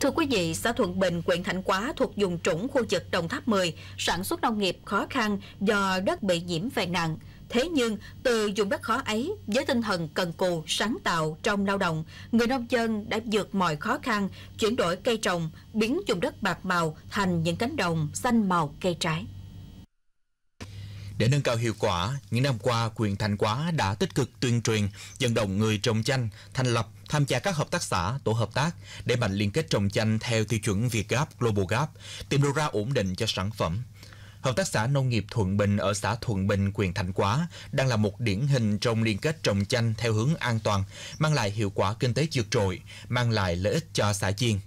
Thưa quý vị, xã Thuận Bình, huyện Thạnh Quá thuộc vùng trũng khu vực Đồng Tháp 10, sản xuất nông nghiệp khó khăn do đất bị nhiễm phèn nặng. Thế nhưng, từ vùng đất khó ấy, với tinh thần cần cù, sáng tạo trong lao động, người nông dân đã vượt mọi khó khăn, chuyển đổi cây trồng, biến vùng đất bạc màu thành những cánh đồng xanh màu cây trái. Để nâng cao hiệu quả, những năm qua, quyền Thành Quá đã tích cực tuyên truyền, vận động người trồng chanh, thành lập, tham gia các hợp tác xã, tổ hợp tác, để mạnh liên kết trồng chanh theo tiêu chuẩn Việt Gap, Global Gap, tìm đầu ra ổn định cho sản phẩm. Hợp tác xã Nông nghiệp Thuận Bình ở xã Thuận Bình, quyền Thành Quá đang là một điển hình trong liên kết trồng chanh theo hướng an toàn, mang lại hiệu quả kinh tế vượt trội, mang lại lợi ích cho xã Chiên.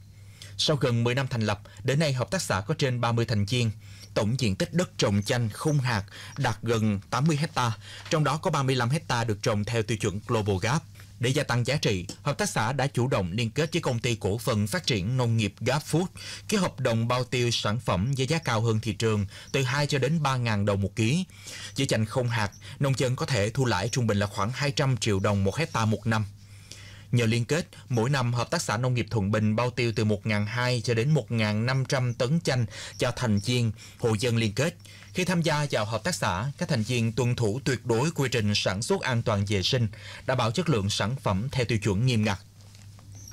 Sau gần 10 năm thành lập, đến nay hợp tác xã có trên 30 thành viên. Tổng diện tích đất trồng chanh không hạt đạt gần 80 hecta, trong đó có 35 hecta được trồng theo tiêu chuẩn Global Gap. Để gia tăng giá trị, hợp tác xã đã chủ động liên kết với công ty cổ phần phát triển nông nghiệp Gap Food, ký hợp đồng bao tiêu sản phẩm với giá cao hơn thị trường, từ 2 cho đến 3.000 đồng một ký. Với chanh không hạt, nông dân có thể thu lãi trung bình là khoảng 200 triệu đồng một hecta một năm. Nhờ liên kết, mỗi năm Hợp tác xã Nông nghiệp Thuận Bình bao tiêu từ 1.200 cho đến 1.500 tấn chanh cho thành viên, hộ dân liên kết. Khi tham gia vào hợp tác xã, các thành viên tuân thủ tuyệt đối quy trình sản xuất an toàn vệ sinh, đảm bảo chất lượng sản phẩm theo tiêu chuẩn nghiêm ngặt.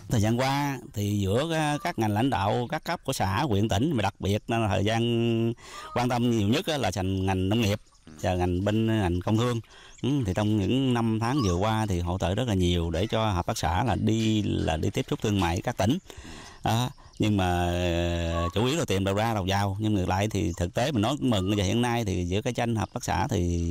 Thời gian qua thì giữa các ngành lãnh đạo các cấp của xã, huyện, tỉnh mà đặc biệt là thời gian quan tâm nhiều nhất là thành ngành nông nghiệp và ngành bên ngành công thương ừ, thì trong những năm tháng vừa qua thì hỗ trợ rất là nhiều để cho hợp tác xã là đi là đi tiếp xúc thương mại các tỉnh à, nhưng mà ờ, chủ yếu là tìm đầu ra đầu vào nhưng ngược lại thì thực tế mình nói cũng mừng giờ hiện nay thì giữa cái tranh hợp tác xã thì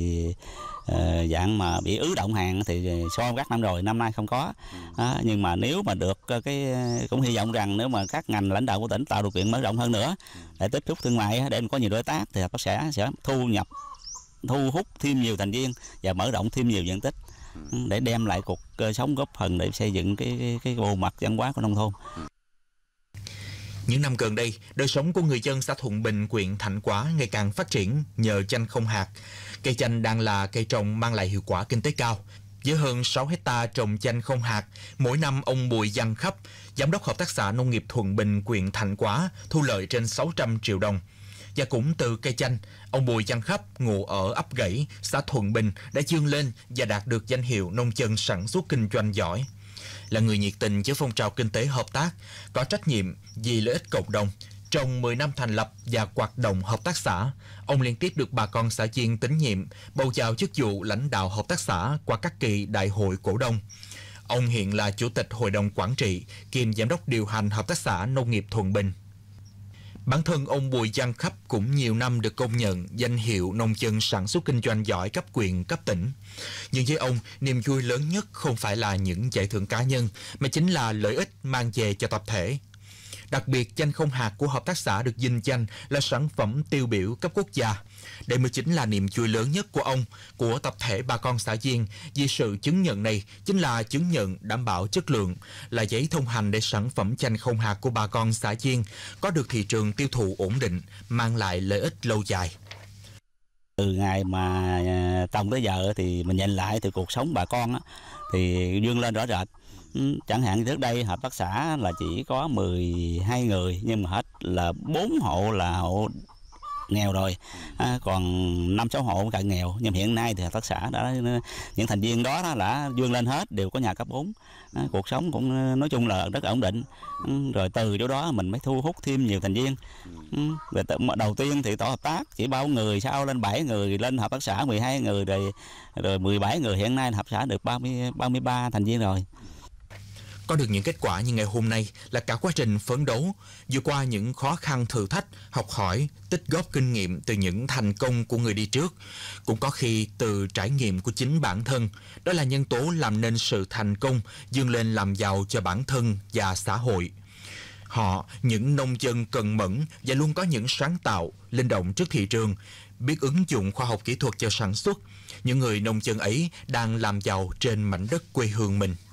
ờ, dạng mà bị ứ động hàng thì so với các năm rồi năm nay không có à, nhưng mà nếu mà được ờ, cái cũng hy vọng rằng nếu mà các ngành lãnh đạo của tỉnh tạo điều kiện mở rộng hơn nữa để tiếp xúc thương mại để có nhiều đối tác thì hợp tác xã sẽ thu nhập thu hút thêm nhiều thành viên và mở rộng thêm nhiều diện tích ừ. để đem lại cuộc ờ, sống góp phần để xây dựng cái cái, cái bộ mặt văn hóa của nông thôn. Ừ. Những năm gần đây, đời sống của người dân xã Thuận Bình, huyện Thạnh Quá ngày càng phát triển nhờ chanh không hạt. Cây chanh đang là cây trồng mang lại hiệu quả kinh tế cao. Với hơn 6 hecta trồng chanh không hạt, mỗi năm ông Bùi Văn Khắp, giám đốc hợp tác xã nông nghiệp Thuận Bình, huyện Thạnh Quá, thu lợi trên 600 triệu đồng. Và cũng từ cây chanh, ông Bùi Văn Khắp ngụ ở ấp Gãy, xã Thuận Bình đã dương lên và đạt được danh hiệu nông dân sản xuất kinh doanh giỏi. Là người nhiệt tình với phong trào kinh tế hợp tác, có trách nhiệm vì lợi ích cộng đồng, trong 10 năm thành lập và hoạt động hợp tác xã, ông liên tiếp được bà con xã viên tín nhiệm, bầu vào chức vụ lãnh đạo hợp tác xã qua các kỳ đại hội cổ đông. Ông hiện là chủ tịch hội đồng quản trị, kiêm giám đốc điều hành hợp tác xã nông nghiệp Thuận Bình. Bản thân ông Bùi Giang Khắp cũng nhiều năm được công nhận danh hiệu nông dân sản xuất kinh doanh giỏi cấp quyền cấp tỉnh. Nhưng với ông, niềm vui lớn nhất không phải là những giải thưởng cá nhân, mà chính là lợi ích mang về cho tập thể. Đặc biệt, chanh không hạt của Hợp tác xã được dinh chanh là sản phẩm tiêu biểu cấp quốc gia. Đây mới chính là niềm vui lớn nhất của ông, của tập thể bà con xã viên, vì sự chứng nhận này chính là chứng nhận đảm bảo chất lượng, là giấy thông hành để sản phẩm chanh không hạt của bà con xã viên có được thị trường tiêu thụ ổn định, mang lại lợi ích lâu dài từ ngày mà à, trồng tới giờ thì mình nhìn lại từ cuộc sống bà con á, thì dương lên rõ rệt chẳng hạn trước đây hợp tác xã là chỉ có 12 người nhưng mà hết là bốn hộ là hộ nghèo rồi à, còn năm sáu hộ cận nghèo nhưng hiện nay thì hợp tác xã đã những thành viên đó, đó đã vươn lên hết đều có nhà cấp 4 à, cuộc sống cũng à, nói chung là rất ổn định ừ, rồi từ chỗ đó mình mới thu hút thêm nhiều thành viên à, rồi đầu tiên thì tổ hợp tác chỉ bao người sau lên 7 người lên hợp tác xã 12 người rồi rồi 17 người hiện nay hợp xã được 30 33 thành viên rồi có được những kết quả như ngày hôm nay là cả quá trình phấn đấu, vượt qua những khó khăn thử thách, học hỏi, tích góp kinh nghiệm từ những thành công của người đi trước, cũng có khi từ trải nghiệm của chính bản thân. Đó là nhân tố làm nên sự thành công, vươn lên làm giàu cho bản thân và xã hội. Họ, những nông dân cần mẫn và luôn có những sáng tạo, linh động trước thị trường, biết ứng dụng khoa học kỹ thuật cho sản xuất. Những người nông dân ấy đang làm giàu trên mảnh đất quê hương mình.